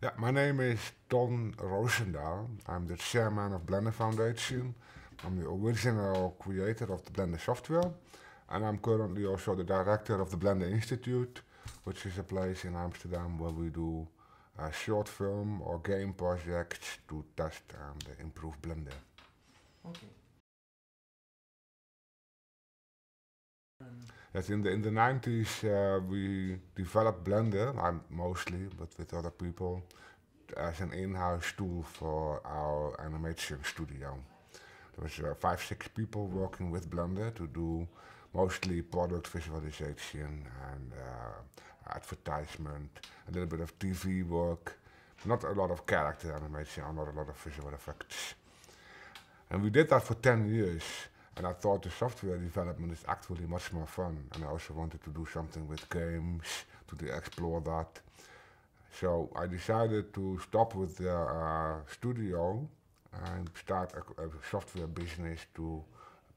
Yeah, my name is Don Roosendaal. I'm the chairman of Blender Foundation. I'm the original creator of the Blender software. And I'm currently also the director of the Blender Institute, which is a place in Amsterdam where we do uh, short film or game projects to test and improve Blender. Okay. that in the in the 90s uh, we developed Blender, I'm mostly, but with other people, as an in-house tool for our animation studio. There was uh, five, six people working with Blender to do mostly product visualization and uh, advertisement, a little bit of TV work, not a lot of character animation, not a lot of visual effects. And we did that for 10 years. And I thought the software development is actually much more fun. And I also wanted to do something with games, to explore that. So I decided to stop with the uh, studio and start a, a, software business to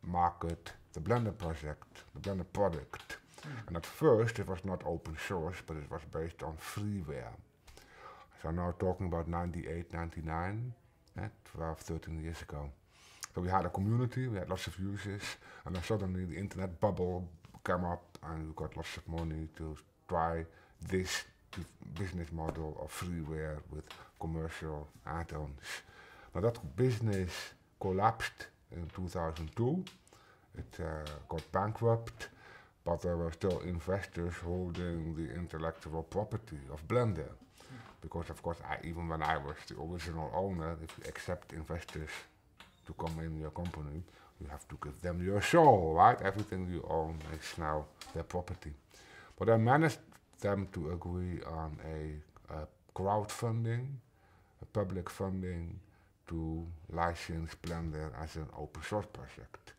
market the Blender project, the Blender product. Mm. And at first it was not open source, but it was based on freeware. So now talking about 98, 99, eh, 12, 13 years ago. So we had a community, we had lots of users, and then suddenly the internet bubble came up and we got lots of money to try this business model of freeware with commercial add-ons. Now that business collapsed in 2002. It uh, got bankrupt, but there were still investors holding the intellectual property of Blender. Hmm. Because of course, I, even when I was the original owner, if you accept investors to come in your company, you have to give them your show, right? Everything you own is now their property. But I managed them to agree on a, a crowdfunding, a public funding to license Blender as an open source project.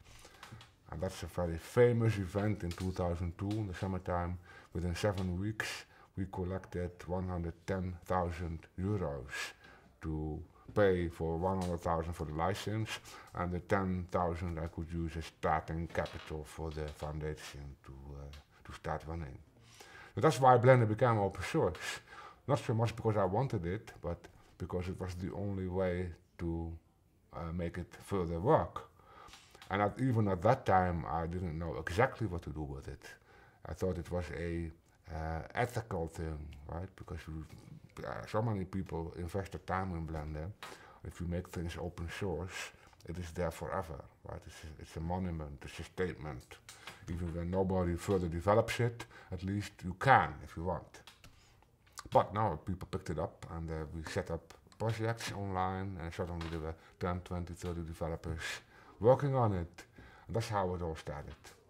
And that's a very famous event in 2002, in the summertime. Within seven weeks, we collected 110,000 euros to pay for 100,000 for the license and the 10,000 I could use as starting capital for the foundation to, uh, to start running. that's why Blender became open source. Not so much because I wanted it, but because it was the only way to uh, make it further work. And at, even at that time, I didn't know exactly what to do with it. I thought it was a uh, ethical thing, right? Because you uh, so many people invest their time in Blender. If you make things open source, it is there forever, right? It's a, it's a monument, it's a statement. Even when nobody further develops it, at least you can if you want. But now people picked it up and uh, we set up projects online and suddenly there were uh, 10, 20, 30 developers working on it. And that's how it all started.